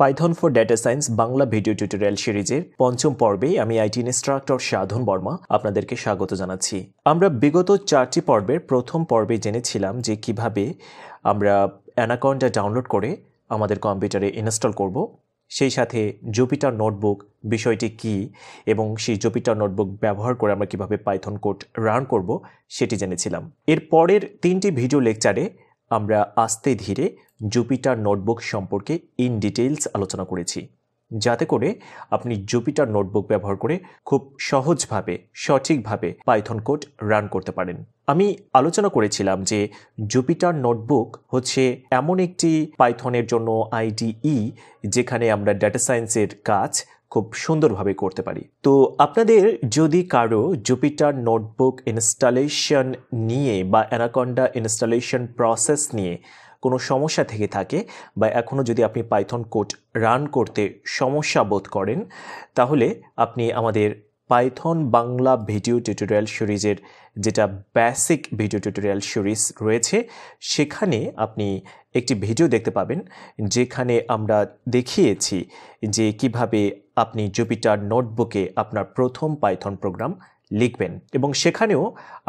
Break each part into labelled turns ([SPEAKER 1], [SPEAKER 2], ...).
[SPEAKER 1] Python for data science Bangla video tutorial সিরিজের পঞ্চম পর্বে আমি আইটি ইনস্ট্রাক্টর সাধন বর্মা আপনাদেরকে স্বাগত জানাচ্ছি আমরা বিগত চারটি পর্বের প্রথম পর্বে জেনেছিলাম যে কিভাবে আমরা অ্যানাকনটা ডাউনলোড করে আমাদের কম্পিউটারে ইনস্টল করব সেই সাথে জুপিটার নোটবুক বিষয়টি কি এবং সেই জুপিটার নোটবুক ব্যবহার করে আমরা কিভাবে পাইথন কোড রান করব সেটি জেনেছিলাম এর পরের তিনটি ভিডিও লেকচারে আমরা আস্তে ধীরে জুপিটার নোটবুক সম্পর্কে ইন ডিটেলস আলোচনা করেছি যাতে করে আপনি জুপিটার নোটবুক ব্যবহার করে খুব সহজভাবে সঠিকভাবে পাইথন কোড রান করতে পারেন আমি আলোচনা করেছিলাম যে জুপিটার নোটবুক হচ্ছে এমন একটি পাইথনের জন্য আইডিই e, যেখানে আমরা ডাটা সায়েন্সের কাজ খুব সুন্দরভাবে করতে পারি তো আপনাদের যদি কারো জুপিটার নোটবুক ইনস্টলেশন নিয়ে বা অ্যানাকন্ডা ইনস্টলেশন প্রসেস নিয়ে কোনো সমস্যা থেকে থাকে বা এখনও যদি আপনি পাইথন কোড রান করতে সমস্যা বোধ করেন তাহলে আপনি আমাদের পাইথন বাংলা ভিডিও টিউটোরিয়াল সিরিজের যেটা বেসিক ভিডিও টিউটোরিয়াল সিরিজ রয়েছে সেখানে আপনি একটি ভিডিও দেখতে পাবেন যেখানে আমরা দেখিয়েছি যে কিভাবে আপনি জুপিটার নোটবুকে আপনার প্রথম পাইথন প্রোগ্রাম লিখবেন এবং সেখানেও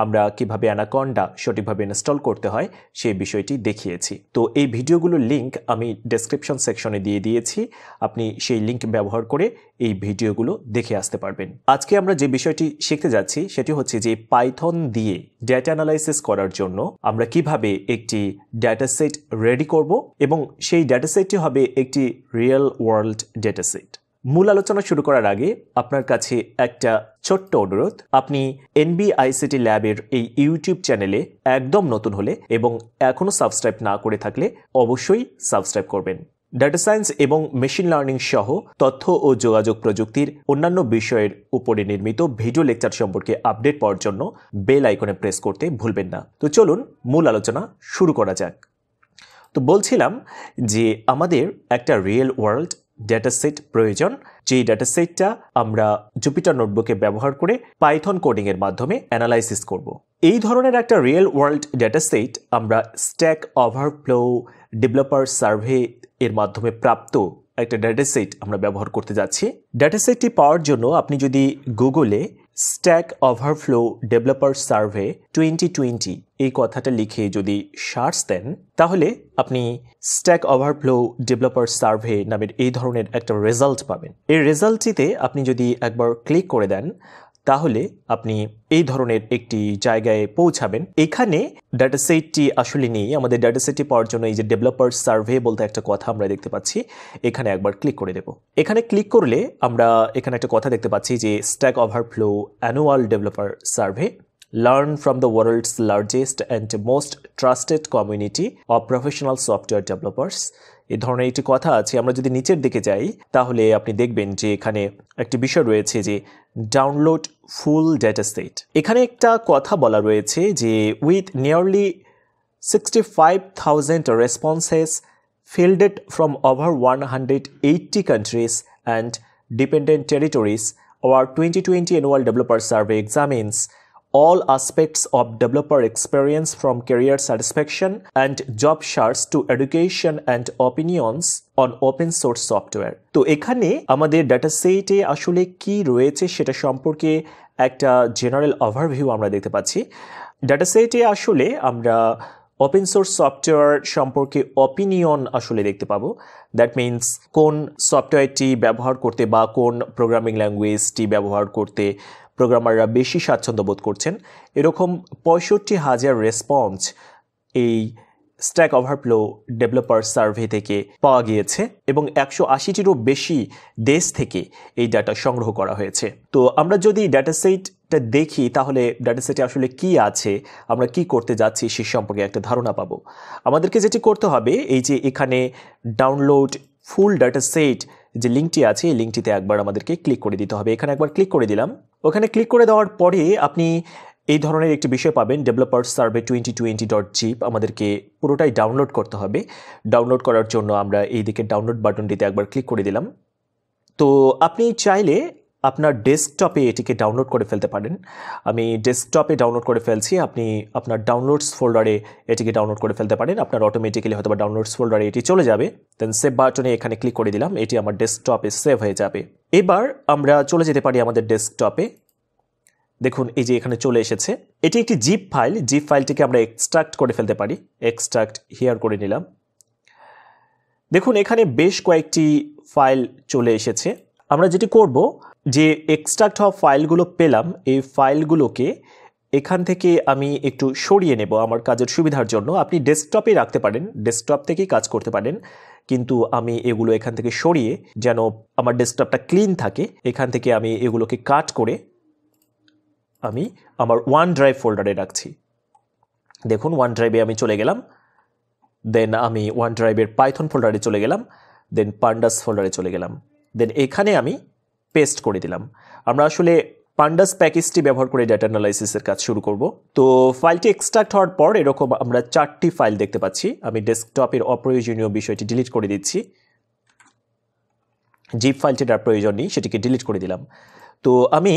[SPEAKER 1] আমরা কিভাবে অ্যানাকন্ডা সঠিকভাবে ইনস্টল করতে হয় সেই বিষয়টি দেখিয়েছি তো এই ভিডিওগুলোর লিঙ্ক আমি ডেসক্রিপশন সেকশনে দিয়ে দিয়েছি আপনি সেই লিঙ্ক ব্যবহার করে এই ভিডিওগুলো দেখে আসতে পারবেন আজকে আমরা যে বিষয়টি শিখতে যাচ্ছি সেটি হচ্ছে যে পাইথন দিয়ে ডেটা অ্যানালাইসিস করার জন্য আমরা কিভাবে একটি ডেটা সেট রেডি করব এবং সেই ডেটা সেটটি হবে একটি রিয়েল ওয়ার্ল্ড ডেটা সেট মূল আলোচনা শুরু করার আগে আপনার কাছে একটা ছোট্ট অনুরোধ আপনি এনবিআইসিটি ল্যাবের এই ইউটিউব চ্যানেলে একদম নতুন হলে এবং এখনও সাবস্ক্রাইব না করে থাকলে অবশ্যই সাবস্ক্রাইব করবেন ডাটা সায়েন্স এবং মেশিন লার্নিং সহ তথ্য ও যোগাযোগ প্রযুক্তির অন্যান্য বিষয়ের উপরে নির্মিত ভিডিও লেকচার সম্পর্কে আপডেট পাওয়ার জন্য বেল আইকনে প্রেস করতে ভুলবেন না তো চলুন মূল আলোচনা শুরু করা যাক তো বলছিলাম যে আমাদের একটা রিয়েল ওয়ার্ল্ড ডেটাসেট প্রয়োজন যেই ডেটাসেটটা আমরা জুপিটার নোটবুকে ব্যবহার করে পাইথন কোডিংয়ের মাধ্যমে অ্যানালাইসিস করব। এই ধরনের একটা রিয়েল ওয়ার্ল্ড ডেটাসেট আমরা স্ট্যাক ওভারফ্লো ডেভেলপার সার্ভে এর মাধ্যমে প্রাপ্ত একটা ডেটাসেট আমরা ব্যবহার করতে যাচ্ছি ডেটাসেটটি পাওয়ার জন্য আপনি যদি গুগলে Stack Overflow developer survey twenty twenty এই কথাটা লিখে যদি সার্চ দেন তাহলে আপনি স্ট্যাক ওভারফ্লো ডেভেলপার সার্ভে নামের এই ধরনের একটা রেজাল্ট পাবেন এই রেজাল্টটিতে আপনি যদি একবার ক্লিক করে দেন তাহলে আপনি এই ধরনের একটি জায়গায় পৌঁছাবেন এখানে ডাটা সেটটি আসলে নেই আমাদের ডাটা সেটটি পাওয়ার জন্য এই যে ডেভেলপার সার্ভে বলতে একটা কথা আমরা দেখতে পাচ্ছি এখানে একবার ক্লিক করে দেব এখানে ক্লিক করলে আমরা এখানে একটা কথা দেখতে পাচ্ছি যে Stack Overflow annual developer survey learn from the world's largest and most trusted community of professional software developers এ ধরনের একটি কথা আছে আমরা যদি নিচের দিকে যাই তাহলে আপনি দেখবেন যে এখানে একটি বিষয় রয়েছে যে ডাউনলোড ফুল ডেটা সেট এখানে একটা কথা বলা রয়েছে যে with nearly sixty five thousand responses fielded from over one hundred eighty countries and dependent territories twenty twenty annual developer survey examines all aspects of developer experience from career satisfaction and job search to education and opinions on open source software তো এখানে আমাদের data সেটে আসলে কি রয়েছে সেটা সম্পর্কে একটা জেনারেল ওভারভিউ আমরা দেখতে পাচ্ছি ডাটা সেটে আসলে আমরা ওপেন সোর্স সফটওয়্যার সম্পর্কে অপিনিয়ন আসলে দেখতে পাবো দ্যাট মিন্স কোন সফটওয়্যারটি ব্যবহার করতে বা কোন প্রোগ্রামিং ল্যাঙ্গুয়েজটি ব্যবহার করতে প্রোগ্রামাররা বেশি স্বাচ্ছন্দ্য বোধ করছেন এরকম পঁয়ষট্টি হাজার রেসপন্স এই স্ট্যাক ওভারফ্লো ডেভেলপার সার্ভে থেকে পাওয়া গিয়েছে এবং একশো আশিটিরও বেশি দেশ থেকে এই ডাটা সংগ্রহ করা হয়েছে তো আমরা যদি ডাটা সেটটা দেখি তাহলে ডাটা সেটে আসলে কি আছে আমরা কি করতে যাচ্ছি সে সম্পর্কে একটা ধারণা পাব আমাদেরকে যেটি করতে হবে এই যে এখানে ডাউনলোড ফুল ডাটা সেট যে লিঙ্কটি আছে এই লিঙ্কটিতে একবার আমাদেরকে ক্লিক করে দিতে হবে এখানে একবার ক্লিক করে দিলাম ওখানে ক্লিক করে দেওয়ার পরে আপনি এই ধরনের একটি বিষয় পাবেন developer survey twenty twenty dot zip আমাদেরকে পুরোটাই ডাউনলোড করতে হবে ডাউনলোড করার জন্য আমরা এই দিকে ডাউনলোড বাটনটিতে একবার ক্লিক করে দিলাম তো আপনি চাইলে আপনার ডেস্কটপে এটিকে ডাউনলোড করে ফেলতে পারেন আমি ডেস্কটপে ডাউনলোড করে ফেলছি আপনি আপনার ডাউনলোডস ফোল্ডারে এটিকে ডাউনলোড করে ফেলতে পারেন আপনার অটোমেটিক্যালি হয়তো বা ডাউনলোডস ফোল্ডারে এটি চলে যাবে দেন সেভ বাটনে এখানে ক্লিক করে দিলাম এটি আমার ডেস্কটপে সেভ হয়ে যাবে এবার আমরা চলে যেতে পারি আমাদের ডেস্কটপে দেখুন এই যে এখানে চলে এসেছে এটি একটি জিপ ফাইল জিপ ফাইলটিকে আমরা এক্সট্রাক্ট করে ফেলতে পারি এক্সট্রাক্ট হিয়ার করে নিলাম দেখুন এখানে বেশ কয়েকটি ফাইল চলে এসেছে আমরা যেটি করব যে এক্সট্রাক্ট হওয়া ফাইলগুলো পেলাম এই ফাইলগুলোকে এখান থেকে আমি একটু সরিয়ে নেব আমার কাজের সুবিধার জন্য আপনি ডেস্কটপে রাখতে পারেন ডেস্কটপ থেকেই কাজ করতে পারেন কিন্তু আমি এগুলো এখান থেকে সরিয়ে যেন আমার ডেস্কটপটা ক্লিন থাকে এখান থেকে আমি এগুলোকে কাট করে আমি আমার ওয়ান ড্রাইভ ফোল্ডারে রাখছি দেখুন ওয়ান ড্রাইভে আমি চলে গেলাম দেন আমি ওয়ান ড্রাইভের পাইথন ফোল্ডারে চলে গেলাম দেন পান্ডাস ফোল্ডারে চলে গেলাম দেন এখানে আমি পেস্ট করে দিলাম আমরা আসলে পান্ডাস প্যাকেজটি ব্যবহার করে ডেটা অ্যানালাইসিসের কাজ শুরু করব তো ফাইলটি এক্সট্রাক্ট হওয়ার পর এরকম আমরা চারটি ফাইল দেখতে পাচ্ছি আমি ডেস্কটপের অপ্রয়োজনীয় বিষয়টি ডিলিট করে দিচ্ছি জিপ ফাইলটির আর প্রয়োজন নেই সেটিকে ডিলিট করে দিলাম তো আমি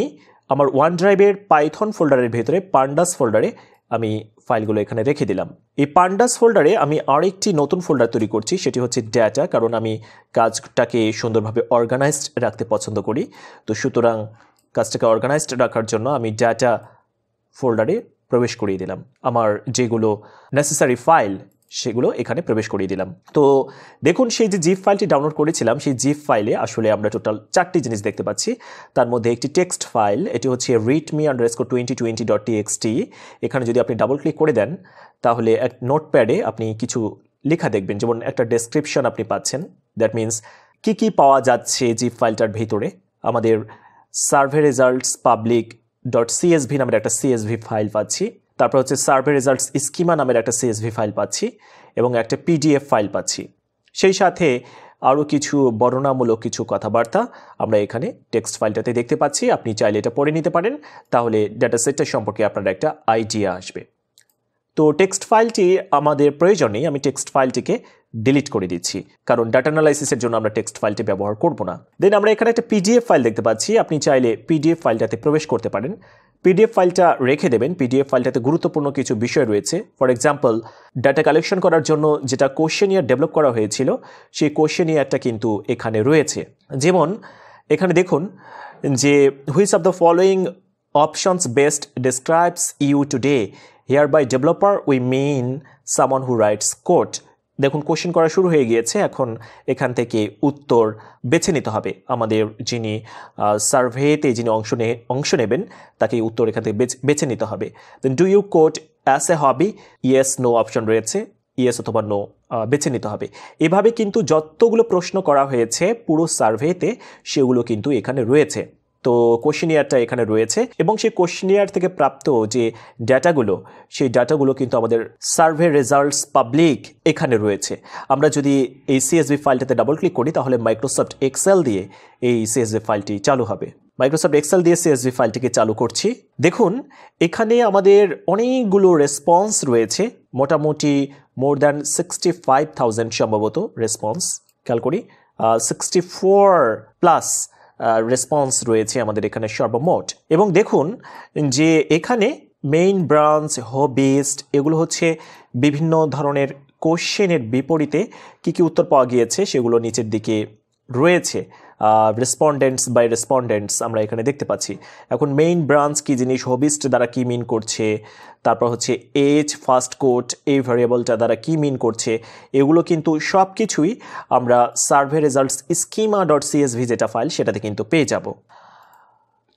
[SPEAKER 1] আমার ওয়ান ড্রাইভের পাইথন ফোল্ডারের ভেতরে পান্ডাস ফোল্ডারে আমি ফাইলগুলো এখানে রেখে দিলাম এই পান্ডাস ফোল্ডারে আমি আরেকটি নতুন ফোল্ডার তৈরি করছি সেটি হচ্ছে ড্যাটা কারণ আমি কাজটাকে সুন্দরভাবে অর্গানাইজড রাখতে পছন্দ করি তো সুতরাং কাজটাকে অর্গানাইজড রাখার জন্য আমি ড্যাটা ফোল্ডারে প্রবেশ করিয়ে দিলাম আমার যেগুলো নেসেসারি ফাইল সেগুলো এখানে প্রবেশ করিয়ে দিলাম তো দেখুন সেই যে জিপ ফাইলটি ডাউনলোড করেছিলাম সেই জিপ ফাইলে আসলে আমরা টোটাল চারটি জিনিস দেখতে পাচ্ছি তার মধ্যে একটি টেক্সট ফাইল এটি হচ্ছে readme underscore twenty twenty dot TXT এখানে যদি আপনি ডাবল ক্লিক করে দেন তাহলে এক নোটপ্যাডে আপনি কিছু লেখা দেখবেন যেমন একটা ডেসক্রিপশন আপনি পাচ্ছেন দ্যাট মিন্স কি কি পাওয়া যাচ্ছে জিপ ফাইলটার ভিতরে আমাদের survey results public dot CSV নামের একটা সিএসভি ফাইল পাচ্ছি তারপর হচ্ছে সার্ভে রেজাল্টস স্কিমা নামের একটা সিএসভি ফাইল পাচ্ছি এবং একটা পিডিএফ ফাইল পাচ্ছি সেই সাথে আরও কিছু বর্ণনামূলক কিছু কথাবার্তা আমরা এখানে টেক্সট ফাইলটাতে দেখতে পাচ্ছি আপনি চাইলে এটা পড়ে নিতে পারেন তাহলে ডাটা সেটটা সম্পর্কে আপনার একটা আইডিয়া আসবে তো টেক্সট ফাইলটি আমাদের প্রয়োজনেই আমি টেক্সট ফাইলটিকে ডিলিট করে দিচ্ছি কারণ ডাটা অ্যানালাইসিসের জন্য আমরা টেক্সট ফাইলটি ব্যবহার করব না দেন আমরা এখানে একটা পিডিএফ ফাইল দেখতে পাচ্ছি আপনি চাইলে পিডিএফ ফাইলটাতে প্রবেশ করতে পারেন পিডিএফ ফাইলটা রেখে দেবেন পিডিএফ ফাইলটাতে গুরুত্বপূর্ণ কিছু বিষয় রয়েছে ফর এক্সাম্পল ডাটা কালেকশন করার জন্য যেটা কোশ্চেনিয়ার ডেভেলপ করা হয়েছিল সেই কোশ্চেনিয়ারটা কিন্তু এখানে রয়েছে যেমন এখানে দেখুন যে which of the following options best describes you today here by developer we main someone who writes code দেখুন কোশ্চেন করা শুরু হয়ে গিয়েছে এখন এখান থেকে উত্তর বেছে নিতে হবে আমাদের যিনি সার্ভেতে যিনি অংশ নে অংশ নেবেন তাকে উত্তর এখান থেকে বেছে নিতে হবে then do you code as a hobby yes no option রয়েছে ইয়েস অথবা নো বেছে নিতে হবে এভাবে কিন্তু যতগুলো প্রশ্ন করা হয়েছে পুরো সার্ভেতে সেগুলো কিন্তু এখানে রয়েছে তো কোশ্চিনিয়ারটা এখানে রয়েছে এবং সেই কোশ্চিনিয়ার থেকে প্রাপ্ত যে ডাটাগুলো সেই ডাটাগুলো কিন্তু আমাদের সার্ভে রেজাল্টস পাবলিক এখানে রয়েছে আমরা যদি এই সিএসবি ফাইলটাতে ডাবল ক্লিক করি তাহলে মাইক্রোসফট এক্সেল দিয়ে এই সিএসবি ফাইলটি চালু হবে মাইক্রোসফট এক্সেল দিয়ে সিএসভি ফাইলটিকে চালু করছি দেখুন এখানে আমাদের অনেকগুলো রেসপন্স রয়েছে মোটামুটি more than sixty five thousand সম্ভবত রেসপন্স খেয়াল করি সিক্সটি ফোর প্লাস রেসপন্স রয়েছে আমাদের এখানে সর্বমোট এবং দেখুন যে এখানে মেইন ব্রাঞ্চ হবিস্ট এগুলো হচ্ছে বিভিন্ন ধরনের কোশ্চেনের বিপরীতে কী কী উত্তর পাওয়া গিয়েছে সেগুলো নিচের দিকে রয়েছে রেসপন্ডেন্টস বাই রেসপন্ডেন্টস আমরা এখানে দেখতে পাচ্ছি এখন মেইন ব্রাঞ্চ কি জিনিস হবিস্ট দ্বারা কি মিন করছে তারপর হচ্ছে এজ ফার্স্ট কোর্ট এই ভ্যারিয়েবলটা দ্বারা কি মিন করছে এগুলো কিন্তু সব কিছুই আমরা survey results schema dot CSV যেটা ফাইল সেটাতে কিন্তু পেয়ে যাব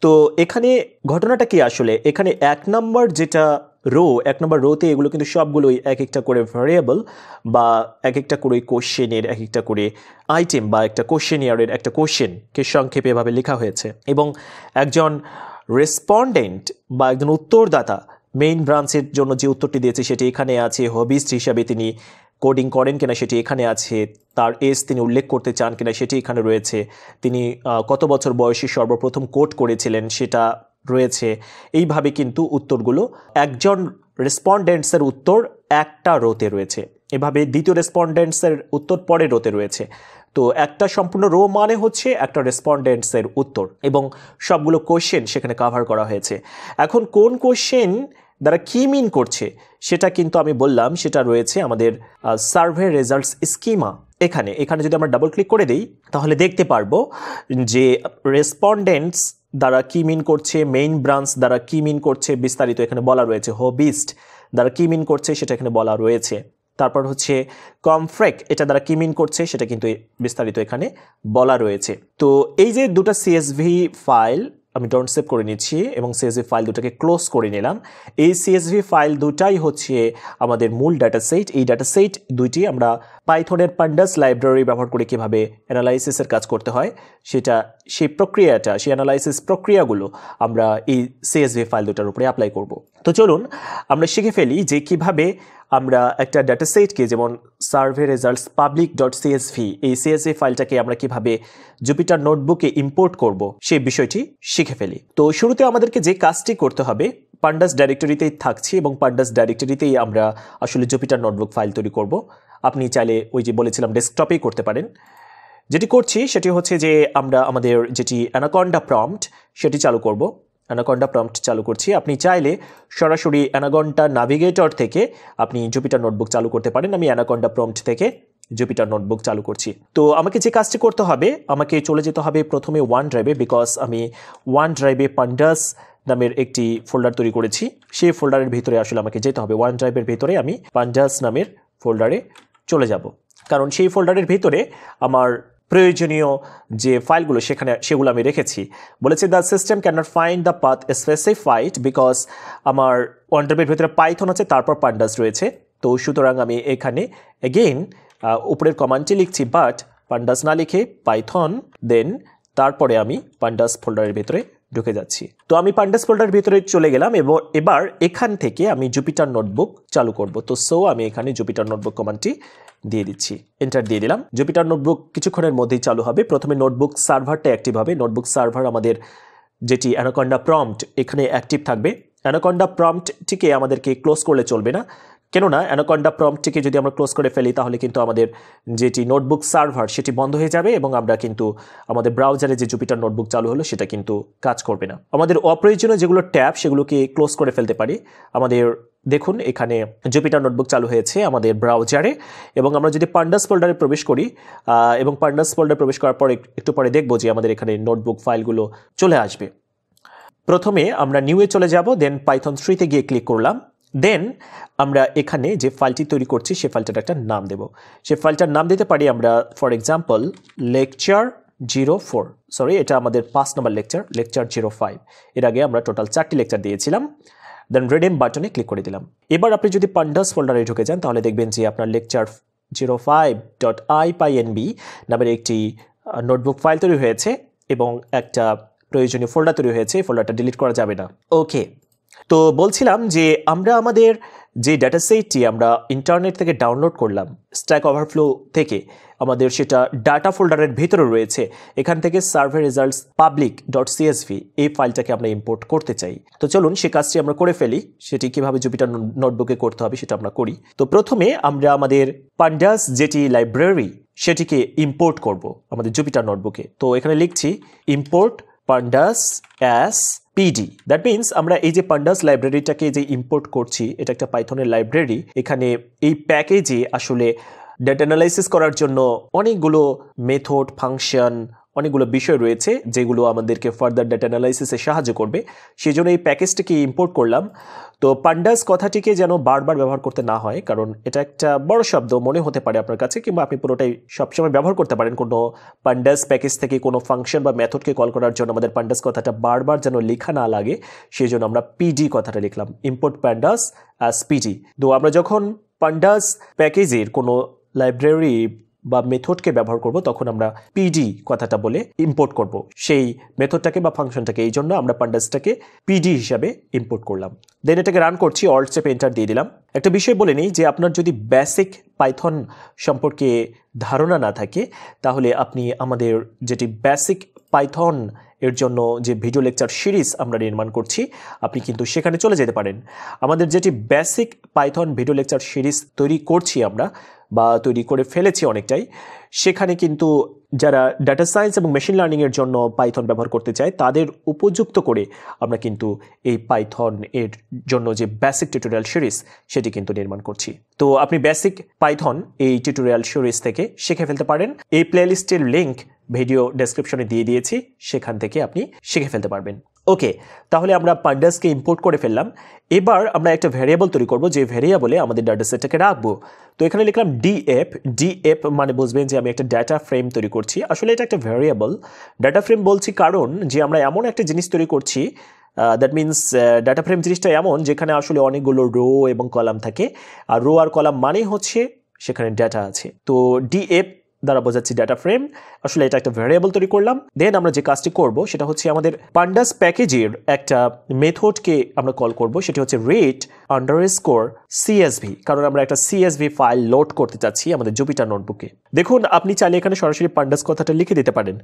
[SPEAKER 1] তো এখানে ঘটনাটা কি আসলে এখানে এক নম্বর যেটা রো এক নম্বর রোতে এগুলো কিন্তু সবগুলোই এক একটা করে ভ্যারিয়েবল বা এক একটা করে কোশ্চেনের এক একটা করে আইটেম বা একটা কোশ্চেন ইয়ারের একটা কোশ্চেনকে এভাবে লেখা হয়েছে এবং একজন রেসপন্ডেন্ট বা একজন উত্তরদাতা মেইন ব্রাঞ্চের জন্য যে উত্তরটি দিয়েছে সেটি এখানে আছে হবিস্ট হিসাবে তিনি কোডিং করেন কিনা সেটি এখানে আছে তার এজ তিনি উল্লেখ করতে চান কিনা সেটি এখানে রয়েছে তিনি কত বছর বয়সে সর্বপ্রথম কোড করেছিলেন সেটা রয়েছে এইভাবে কিন্তু উত্তরগুলো একজন রেসপন্ডেন্টসের উত্তর একটা রোতে রয়েছে এভাবে দ্বিতীয় রেসপন্ডেন্টসের উত্তর পরে রোতে রয়েছে তো একটা সম্পূর্ণ রো মানে হচ্ছে একটা রেসপন্ডেন্টসের উত্তর এবং সবগুলো কোশ্চেন সেখানে কাভার করা হয়েছে এখন কোন কোয়েশ্চেন দ্বারা কী মিন করছে সেটা কিন্তু আমি বললাম সেটা রয়েছে আমাদের সার্ভে রেজাল্টস স্কিমা এখানে এখানে যদি আমরা ডাবল ক্লিক করে দিই তাহলে দেখতে পারবো যে রেসপন্ডেন্টস দ্বারা কি মিন করছে মেইন ব্রাঞ্চ দ্বারা কি মিন করছে বিস্তারিত এখানে বলা রয়েছে হোবিস্ট দ্বারা কি মিন করছে সেটা এখানে বলা রয়েছে তারপর হচ্ছে কমফ্রেক এটা দ্বারা কি মিন করছে সেটা কিন্তু বিস্তারিত এখানে বলা রয়েছে তো এই যে দুটা সিএসভি ফাইল আমি ডন সেভ করে নিচ্ছি এবং সিএসভি ফাইল দুটাকে ক্লোজ করে নিলাম এই সিএসভি ফাইল দুটাই হচ্ছে আমাদের মূল ডাটা সেট এই ডাটা সেট দুইটি আমরা পাইথনের পান্ডাস লাইব্রেরি ব্যবহার করে কীভাবে অ্যানালাইসিসের কাজ করতে হয় সেটা সেই প্রক্রিয়াটা সেই অ্যানালাইসিস প্রক্রিয়াগুলো আমরা এই সিএসভি ফাইল দুটার উপরে অ্যাপ্লাই করব তো চলুন আমরা শিখে ফেলি যে কিভাবে আমরা একটা ডাটা সেটকে যেমন survey results public dot CSV এই সিএসভি ফাইলটাকে আমরা কিভাবে জুপিটার নোটবুকে ইম্পোর্ট করব সেই বিষয়টি শিখে ফেলি তো শুরুতে আমাদেরকে যে কাজটি করতে হবে পান্ডাস ডাইরেক্টরিতেই থাকছি এবং পান্ডাস ডাইরেক্টরিতেই আমরা আসলে জুপিটার নোটবুক ফাইল তৈরি করব আপনি চাইলে ওই যে বলেছিলাম ডেস্কটপেই করতে পারেন যেটি করছি সেটি হচ্ছে যে আমরা আমাদের যেটি অ্যানাকন্ডা প্রম্পট সেটি চালু করব অ্যানাকন্ডা প্রম্পট চালু করছি আপনি চাইলে সরাসরি অ্যানাকন্ডা নাভিগেটর থেকে আপনি জুপিটার নোটবুক চালু করতে পারেন আমি অ্যানাকন্ডা প্রম্পট থেকে জুপিটার নোটবুক চালু করছি তো আমাকে যে কাজটি করতে হবে আমাকে চলে যেতে হবে প্রথমে ওয়ান ড্রাইভে বিকজ আমি ওয়ান ড্রাইভে পান্ডাস নামের একটি ফোল্ডার তৈরি করেছি সেই ফোল্ডারের ভিতরে আসলে আমাকে যেতে হবে ওয়ান ড্রাইভের ভিতরে আমি পান্ডাস নামের ফোল্ডারে চলে যাব কারণ সেই ফোল্ডারের ভিতরে আমার প্রয়োজনীয় যে ফাইলগুলো সেখানে সেগুলো আমি রেখেছি বলেছি the system can not find the path specified because আমার ওয়ান্ডারবির ভিতরে পাইথন আছে তারপর পান্ডাস রয়েছে তো সুতরাং আমি এখানে এগেইন উপরের কমান্ডটি লিখছি বাট পান্ডাস না লিখে পাইথন দেন তারপরে আমি পান্ডাস ফোল্ডারের ভিতরে ঢুকে যাচ্ছি তো আমি পান্ডাস ফোল্ডার ভিতরে চলে গেলাম এবং এবার এখান থেকে আমি জুপিটার নোটবুক চালু করব তো সো আমি এখানে জুপিটার নোটবুক কমান্ডটি দিয়ে দিচ্ছি এন্টার দিয়ে দিলাম জুপিটার নোটবুক কিছুক্ষণের মধ্যেই চালু হবে প্রথমে নোটবুক সার্ভারটা অ্যাক্টিভ হবে নোটবুক সার্ভার আমাদের যেটি অ্যানাকন্ডা প্রম্পট এখানে অ্যাক্টিভ থাকবে অ্যানাকন্ডা প্রম্পটটিকে আমাদেরকে ক্লোজ করলে চলবে না কেননা অ্যানোকন্ডা প্রম্পটিকে যদি আমরা ক্লোজ করে ফেলি তাহলে কিন্তু আমাদের যেটি নোটবুক সার্ভার সেটি বন্ধ হয়ে যাবে এবং আমরা কিন্তু আমাদের ব্রাউজারে যে জুপিটার নোটবুক চালু হলো সেটা কিন্তু কাজ করবে না আমাদের অপ্রয়োজনীয় যেগুলো ট্যাব সেগুলোকে ক্লোজ করে ফেলতে পারি আমাদের দেখুন এখানে জুপিটার নোটবুক চালু হয়েছে আমাদের ব্রাউজারে এবং আমরা যদি পান্ডাস ফোল্ডারে প্রবেশ করি এবং পান্ডাস ফোল্ডারে প্রবেশ করার পর একটু পরে দেখবো যে আমাদের এখানে নোটবুক ফাইলগুলো চলে আসবে প্রথমে আমরা নিউয়ে চলে যাব দেন পাইথন থ্রিতে গিয়ে ক্লিক করলাম দেন আমরা এখানে যে ফাইলটি তৈরি করছি সে ফাইলটার একটা নাম দেব সে ফাইলটার নাম দিতে পারি আমরা for example lecture zero four sorry এটা আমাদের পাঁচ নম্বর লেকচার লেকচার জিরো ফাইভ এর আগে আমরা টোটাল চারটি লেকচার দিয়েছিলাম দেন রেডিম বাটনে ক্লিক করে দিলাম এবার আপনি যদি পান্ডাস ফোল্ডারে ঢুকে যান তাহলে দেখবেন যে আপনার lecture zero five dot I py NB নামের একটি নোটবুক ফাইল তৈরি হয়েছে এবং একটা প্রয়োজনীয় ফোল্ডার তৈরি হয়েছে ফোল্ডারটা ডিলিট করা যাবে না ওকে তো বলছিলাম যে আমরা আমাদের যে ডাটা সেটটি আমরা ইন্টারনেট থেকে ডাউনলোড করলাম স্ট্যাক ওভারফ্লো থেকে আমাদের সেটা ডাটা ফোল্ডারের ভেতরে রয়েছে এখান থেকে survey results public dot CSV এই ফাইলটাকে আমরা ইম্পোর্ট করতে চাই তো চলুন সে কাজটি আমরা করে ফেলি সেটি কীভাবে জুপিটার নোটবুকে করতে হবে সেটা আমরা করি তো প্রথমে আমরা আমাদের পান্ডাস যেটি লাইব্রেরি সেটিকে ইম্পোর্ট করব আমাদের জুপিটার নোটবুকে তো এখানে লিখছি import pandas as pd that means আমরা এই যে পান্ডাস লাইব্রেরিটাকে যে ইম্পোর্ট করছি এটা একটা পাইথনের লাইব্রেরি এখানে এই প্যাকেজে আসলে ডেটা অ্যানালাইসিস করার জন্য অনেকগুলো মেথড ফাংশন অনেকগুলো বিষয় রয়েছে যেগুলো আমাদেরকে ফার্দার ডেটা অ্যানালাইসিসে সাহায্য করবে সেই জন্য এই প্যাকেজটিকে ইম্পোর্ট করলাম তো পান্ডাস কথাটিকে যেন বারবার ব্যবহার করতে না হয় কারণ এটা একটা বড় শব্দ মনে হতে পারে আপনার কাছে কিংবা আপনি পুরোটাই সবসময় ব্যবহার করতে পারেন কোনো পান্ডাস প্যাকেজ থেকে কোনো ফাংশন বা মেথডকে কল করার জন্য আমাদের পান্ডাস কথাটা বারবার যেন লেখা না লাগে সেই জন্য আমরা পিডি কথাটা লিখলাম ইম্পোর্ট প্যান্ডাস অ্যাজ পিডি তো আমরা যখন পান্ডাস প্যাকেজের কোনো লাইব্রেরি বা মেথডকে ব্যবহার করব তখন আমরা পিডি কথাটা বলে ইম্পোর্ট করব সেই মেথডটাকে বা ফাংশনটাকে এই জন্য আমরা পান্ডাসটাকে পিডি হিসাবে ইম্পোর্ট করলাম দেন এটাকে রান করছি অল্ড স্টেপ এন্টার দিয়ে দিলাম একটা বিষয় বলে নিই যে আপনার যদি বেসিক পাইথন সম্পর্কে ধারণা না থাকে তাহলে আপনি আমাদের যেটি বেসিক পাইথন এর জন্য যে ভিডিও লেকচার সিরিজ আমরা নির্মাণ করছি আপনি কিন্তু সেখানে চলে যেতে পারেন আমাদের যেটি basic Python video lecture series তৈরি করছি আমরা বা তৈরি করে ফেলেছি অনেকটাই সেখানে কিন্তু যারা ডাটা সায়েন্স এবং মেশিন লার্নিংয়ের জন্য পাইথন ব্যবহার করতে চায় তাদের উপযুক্ত করে আমরা কিন্তু এই পাইথন এর জন্য যে বেসিক টিউটোরিয়াল সিরিজ সেটি কিন্তু নির্মাণ করছি তো আপনি বেসিক পাইথন এই টিউটোরিয়াল সিরিজ থেকে শিখে ফেলতে পারেন এই প্লেলিস্টের লিঙ্ক ভিডিও ডেসক্রিপশনে দিয়ে দিয়েছি সেখান থেকে আপনি শিখে ফেলতে পারবেন ওকে তাহলে আমরা পান্ডাসকে ইম্পোর্ট করে ফেললাম এবার আমরা একটা ভ্যারিয়েবল তৈরি করব যে ভ্যারিয়েবলে আমাদের ডাটা সেটটাকে রাখবো তো এখানে লিখলাম ডিএফ ডিএফ মানে বুঝবেন যে আমি একটা ডাটা ফ্রেম তৈরি করছি আসলে এটা একটা ভ্যারিয়েবল ডাটা ফ্রেম বলছি কারণ যে আমরা এমন একটা জিনিস তৈরি করছি দ্যাট মিন্স ডাটা ফ্রেম জিনিসটা এমন যেখানে আসলে অনেকগুলো রো এবং কলাম থাকে আর রো আর কলাম মানে হচ্ছে সেখানে ডাটা আছে তো ডিএফ দ্বারা বোঝাচ্ছি ডেটা ফ্রেম আসলে এটা একটা ভ্যারিয়েবল তৈরি করলাম দেন আমরা যে কাজটি করব সেটা হচ্ছে আমাদের পান্ডাস প্যাকেজের একটা মেথডকে আমরা কল করব সেটি হচ্ছে রেট আন্ডার স্কোর সিএসভি কারণ আমরা একটা সিএসভি ফাইল লোড করতে চাচ্ছি আমাদের জুপিটার নোটবুকে দেখুন আপনি চাইলে এখানে সরাসরি পান্ডাস কথাটা লিখে দিতে পারেন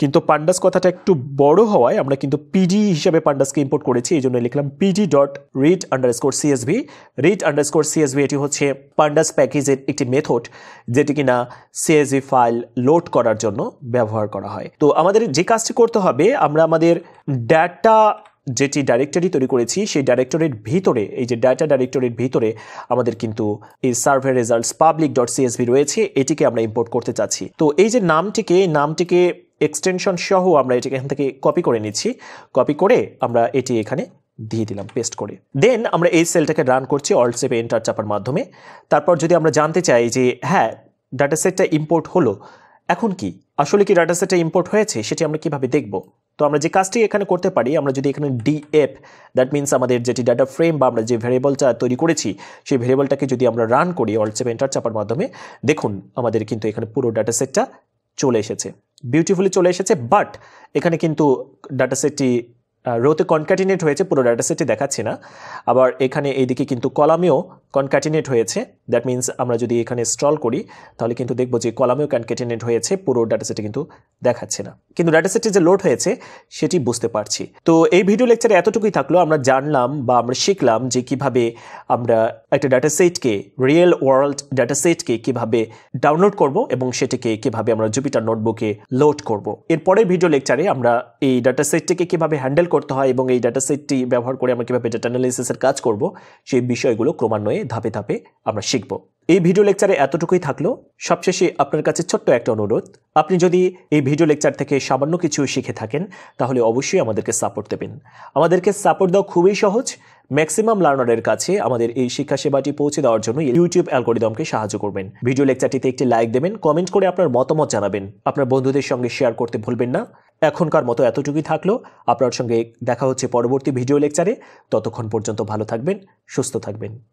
[SPEAKER 1] কিন্তু পান্ডাস কথাটা একটু বড় হওয়ায় আমরা কিন্তু পিডি হিসাবে পান্ডাসকে ইম্পোর্ট করেছি এই জন্য লিখলাম PD dot read underscore CSV read underscore CSV এটি হচ্ছে পান্ডাস প্যাকেজের একটি মেথড যেটি কিনা সিএসভি ফাইল লোড করার জন্য ব্যবহার করা হয় তো আমাদের যে কাজটি করতে হবে আমরা আমাদের ডাটা যেটি ডাইরেক্টরি তৈরি করেছি সেই ডাইরেক্টরির ভিতরে এই যে ডাটা ডাইরেক্টরির ভিতরে আমাদের কিন্তু এই survey results public dot CSV রয়েছে এটিকে আমরা ইম্পোর্ট করতে চাচ্ছি তো এই যে নামটিকে নামটিকে এক্সটেনশন সহ আমরা এটিকে এখান থেকে কপি করে নিচ্ছি কপি করে আমরা এটি এখানে দিয়ে দিলাম পেস্ট করে দেন আমরা এই সেলটাকে রান করছি অল্ট সেপে এন্টার চাপার মাধ্যমে তারপর যদি আমরা জানতে চাই যে হ্যাঁ ডাটা সেটটা ইম্পোর্ট হলো এখন কি আসলে কি ডাটা সেটটা ইম্পোর্ট হয়েছে সেটি আমরা কিভাবে দেখব তো আমরা যে কাজটি এখানে করতে পারি আমরা যদি এখানে ডিএফ দ্যাট মিনস আমাদের যেটি ডাটা ফ্রেম বা আমরা যে ভেরিয়েবলটা তৈরি করেছি সেই ভেরিয়েবলটাকে যদি আমরা রান করি অলচেপ এন্টার চাপার মাধ্যমে দেখুন আমাদের কিন্তু এখানে পুরো ডাটা সেটটা চলে এসেছে বিউটিফুলি চলে এসেছে বাট এখানে কিন্তু ডাটা সেটটি রোতে কনক্যাটিনেট হয়েছে পুরো ডাটা সেটটি দেখাচ্ছে না আবার এখানে এইদিকে কিন্তু কলামেও কনকাটিনেট হয়েছে দ্যাট মিন্স আমরা যদি এখানে স্ট্রল করি তাহলে কিন্তু দেখবো যে কলামেও কনক্যাটিনেট হয়েছে পুরো ডাটাসেটে কিন্তু দেখাচ্ছে না কিন্তু ডাটাসেটে যে লোড হয়েছে সেটি বুঝতে পারছি তো এই ভিডিও লেকচারে এতটুকুই থাকলো আমরা জানলাম বা আমরা শিখলাম যে কিভাবে আমরা একটা ডাটাসেটকে রিয়েল ওয়ার্ল্ড ডাটাসেটকে কিভাবে ডাউনলোড করব এবং সেটিকে কিভাবে আমরা জুপিটার নোটবুকে লোড করব এরপরে ভিডিও লেকচারে আমরা এই ডাটাসেটটিকে কিভাবে হ্যান্ডেল করতে হয় এবং এই ডাটাসেটটি ব্যবহার করে আমরা কিভাবে ডাটা অ্যানালিসিসের কাজ করব সেই বিষয়গুলো ক্রমান্বয়ে ধাপে ধাপে আমরা শিখব এই ভিডিও লেকচারে এতটুকুই থাকলো সবশেষে আপনার কাছে ছোট্ট একটা অনুরোধ আপনি যদি এই ভিডিও লেকচার থেকে সামান্য কিছু শিখে থাকেন তাহলে অবশ্যই আমাদেরকে সাপোর্ট দেবেন আমাদেরকে সাপোর্ট দেওয়া খুবই সহজ ম্যাক্সিমাম লার্নারের কাছে আমাদের এই শিক্ষা সেবাটি পৌঁছে দেওয়ার জন্য ইউটিউব অ্যালগোরিদমকে সাহায্য করবেন ভিডিও লেকচারটিতে একটি লাইক দেবেন কমেন্ট করে আপনার মতামত জানাবেন আপনার বন্ধুদের সঙ্গে শেয়ার করতে ভুলবেন না এখনকার মতো এতটুকুই থাকলো আপনার সঙ্গে দেখা হচ্ছে পরবর্তী ভিডিও লেকচারে ততক্ষণ পর্যন্ত ভালো থাকবেন সুস্থ থাকবেন